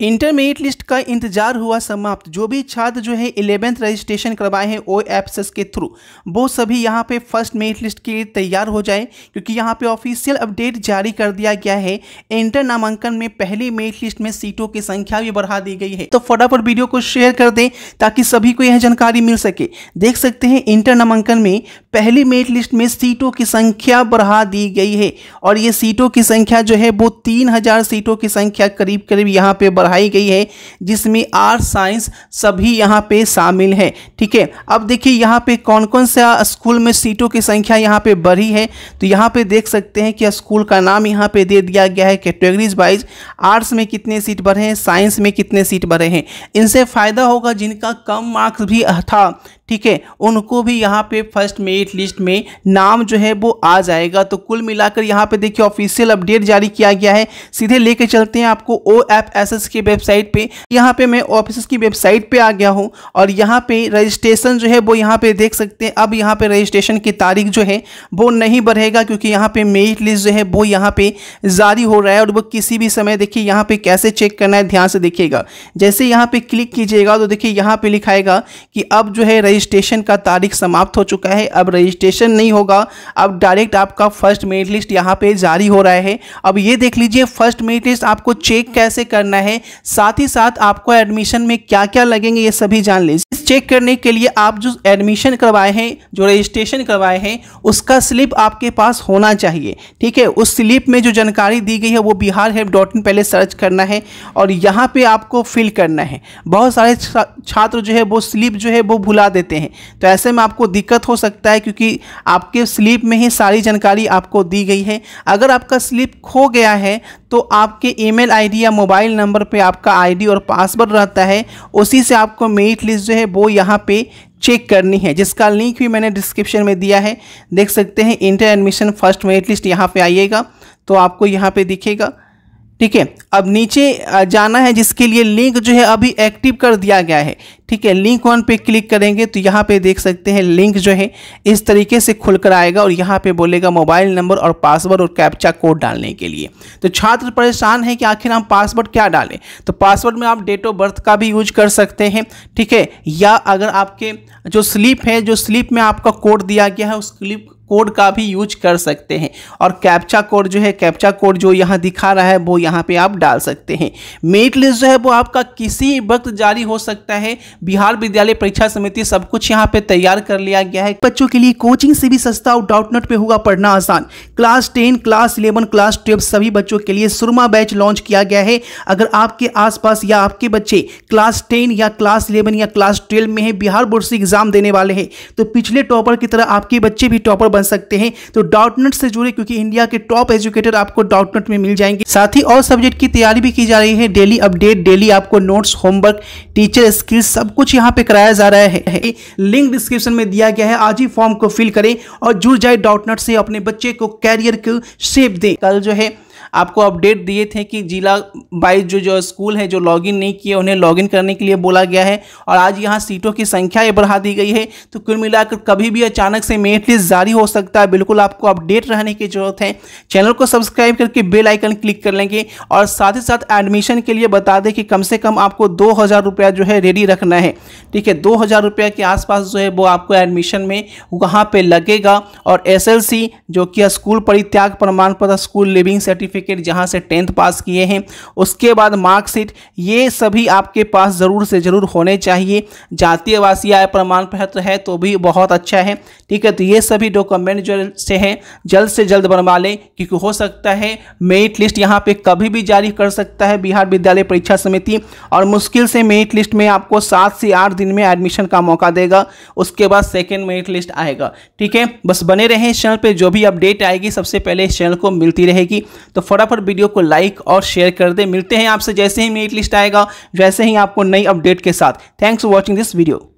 intermediate list का इंतजार हुआ समाप्त जो भी छात्र जो है इलेवेंथ रजिस्ट्रेशन करवाए हैं ओ एप्स के थ्रू वो सभी यहाँ पे फर्स्ट मेरिट लिस्ट के लिए तैयार हो जाए क्योंकि यहाँ पे ऑफिशियल अपडेट जारी कर दिया गया है इंटर नामांकन में पहली मेरिट लिस्ट में सीटों की संख्या भी बढ़ा दी गई है तो फटाफट वीडियो को शेयर कर दें ताकि सभी को यह जानकारी मिल सके देख सकते हैं इंटर नामांकन में पहली मेरिट लिस्ट में सीटों की संख्या बढ़ा दी गई है और ये सीटों की संख्या जो है वो तीन सीटों की संख्या करीब करीब यहाँ पे पढ़ाई गई है जिसमें आर्ट्स साइंस सभी यहाँ पे शामिल है ठीक है अब देखिए यहाँ पे कौन कौन सा स्कूल में सीटों की संख्या यहाँ पे बढ़ी है तो यहाँ पे देख सकते हैं कि स्कूल का नाम यहाँ पे दे दिया गया है कैटेगरीज वाइज आर्ट्स में कितने सीट बढ़े हैं साइंस में कितने सीट बढ़े हैं इनसे फ़ायदा होगा जिनका कम मार्क्स भी था ठीक है उनको भी यहाँ पे फर्स्ट मेरिट लिस्ट में नाम जो है वो आ जाएगा तो कुल मिलाकर यहाँ पे देखिए ऑफिशियल अपडेट जारी किया गया है सीधे लेके चलते हैं आपको ओ एफ एस एस की वेबसाइट पे यहाँ पे मैं ऑफिस की वेबसाइट पे आ गया हूँ और यहाँ पे रजिस्ट्रेशन जो है वो यहाँ पे देख सकते हैं अब यहाँ पे रजिस्ट्रेशन की तारीख जो है वो नहीं बढ़ेगा क्योंकि यहाँ पे मेरिट लिस्ट जो है वो यहाँ पे जारी हो रहा है और वो किसी भी समय देखिए यहाँ पे कैसे चेक करना है ध्यान से देखिएगा जैसे यहाँ पे क्लिक कीजिएगा तो देखिए यहाँ पे लिखाएगा कि अब जो है रजिस्ट्रेशन का तारीख समाप्त हो चुका है अब रजिस्ट्रेशन नहीं होगा अब डायरेक्ट आपका फर्स्ट मेरिट लिस्ट यहाँ पे जारी हो रहा है अब ये देख लीजिए फर्स्ट मेरिट लिस्ट आपको चेक कैसे करना है साथ ही साथ आपको एडमिशन में क्या क्या लगेंगे ये सभी जान लीजिए चेक करने के लिए आप जो एडमिशन करवाए हैं जो रजिस्ट्रेशन करवाए हैं उसका स्लिप आपके पास होना चाहिए ठीक है उस स्लिप में जो जानकारी दी गई है वो बिहार हेल्प डॉट इन पहले सर्च करना है और यहाँ पे आपको फिल करना है बहुत सारे छात्र जो है वो स्लिप जो है वो भुला देते देते हैं तो ऐसे में आपको दिक्कत हो सकता है क्योंकि आपके स्लिप में ही सारी जानकारी आपको दी गई है अगर आपका स्लिप खो गया है तो आपके ईमेल आईडी या मोबाइल नंबर पे आपका आईडी और पासवर्ड रहता है उसी से आपको मेरिट लिस्ट जो है वो यहाँ पे चेक करनी है जिसका लिंक भी मैंने डिस्क्रिप्शन में दिया है देख सकते हैं inter admission first merit list यहाँ पे आइएगा तो आपको यहाँ पे दिखेगा ठीक है अब नीचे जाना है जिसके लिए लिंक जो है अभी एक्टिव कर दिया गया है ठीक है लिंक वन पे क्लिक करेंगे तो यहाँ पे देख सकते हैं लिंक जो है इस तरीके से खुलकर आएगा और यहाँ पे बोलेगा मोबाइल नंबर और पासवर्ड और कैप्चा कोड डालने के लिए तो छात्र परेशान है कि आखिर हम पासवर्ड क्या डालें तो पासवर्ड में आप डेट ऑफ बर्थ का भी यूज कर सकते हैं ठीक है या अगर आपके जो स्लिप है जो स्लिप में आपका कोड दिया गया है उस स्लिप कोड का भी यूज कर सकते हैं और कैप्चा कोड जो है कैप्चा कोड जो यहाँ दिखा रहा है वो यहाँ पे आप डाल सकते हैं मेट लिस्ट जो है वो आपका किसी वक्त जारी हो सकता है बिहार विद्यालय परीक्षा समिति सब कुछ यहाँ पे तैयार कर लिया गया है बच्चों के लिए कोचिंग से भी सस्ता और डाउट नोट पर होगा पढ़ना आसान class ten class eleven class twelve सभी बच्चों के लिए सुरमा बैच लॉन्च किया गया है अगर आपके आस या आपके बच्चे क्लास टेन या क्लास इलेवन या क्लास ट्वेल्व में है बिहार बोर्ड से एग्जाम देने वाले हैं तो पिछले टॉपर की तरह आपके बच्चे भी टॉपर बन सकते हैं तो डॉटनेट से जुड़े क्योंकि इंडिया के टॉप एजुकेटर आपको डॉटनेट में मिल जाएंगे साथ ही और सब्जेक्ट की तैयारी भी की जा रही है डेली अपडेट डेली आपको नोट्स होमवर्क टीचर स्किल्स सब कुछ यहाँ पे कराया जा रहा है लिंक डिस्क्रिप्शन में दिया गया है आज ही फॉर्म को फिल करें और जुड़ जाए डॉटनेट से अपने बच्चे को कैरियर को शेप दें कल जो है आपको अपडेट दिए थे कि जिला वाइज जो जो स्कूल है जो लॉगिन नहीं किए उन्हें लॉगिन करने के लिए बोला गया है और आज यहाँ सीटों की संख्या बढ़ा दी गई है तो कुल मिलाकर कभी भी अचानक से मेरिट लिस्ट जारी हो सकता है बिल्कुल आपको अपडेट रहने की जरूरत है चैनल को सब्सक्राइब करके बेल आइकन क्लिक कर लेंगे और साथ ही साथ एडमिशन के लिए बता दें कि कम से कम आपको दो हज़ार रुपया जो है रेडी रखना है ठीक है दो हज़ार रुपया के आसपास जो है वो आपको एडमिशन में वहाँ पर लगेगा और एस जो कि स्कूल परित्याग प्रमाण पत्र स्कूल लिविंग सर्टिफिकेट सर्टिफिकेट जहाँ से टेंथ पास किए हैं उसके बाद मार्कशीट ये सभी आपके पास ज़रूर से ज़रूर होने चाहिए जातीयवासी आय प्रमाण पत्र है तो भी बहुत अच्छा है ठीक है तो ये सभी डॉक्यूमेंट जो से हैं जल्द से जल्द बनवा लें क्योंकि हो सकता है मेरिट लिस्ट यहाँ पे कभी भी जारी कर सकता है बिहार विद्यालय परीक्षा समिति और मुश्किल से मेरिट लिस्ट में आपको सात से आठ दिन में एडमिशन का मौका देगा उसके बाद सेकेंड मेरिट लिस्ट आएगा ठीक है बस बने रहें इस चैनल पर जो भी अपडेट आएगी सबसे पहले इस चैनल को मिलती रहेगी तो फटाफट वीडियो को लाइक और शेयर कर दे मिलते हैं आपसे जैसे ही मेरी लिस्ट आएगा वैसे ही आपको नई अपडेट के साथ thanks for watching this video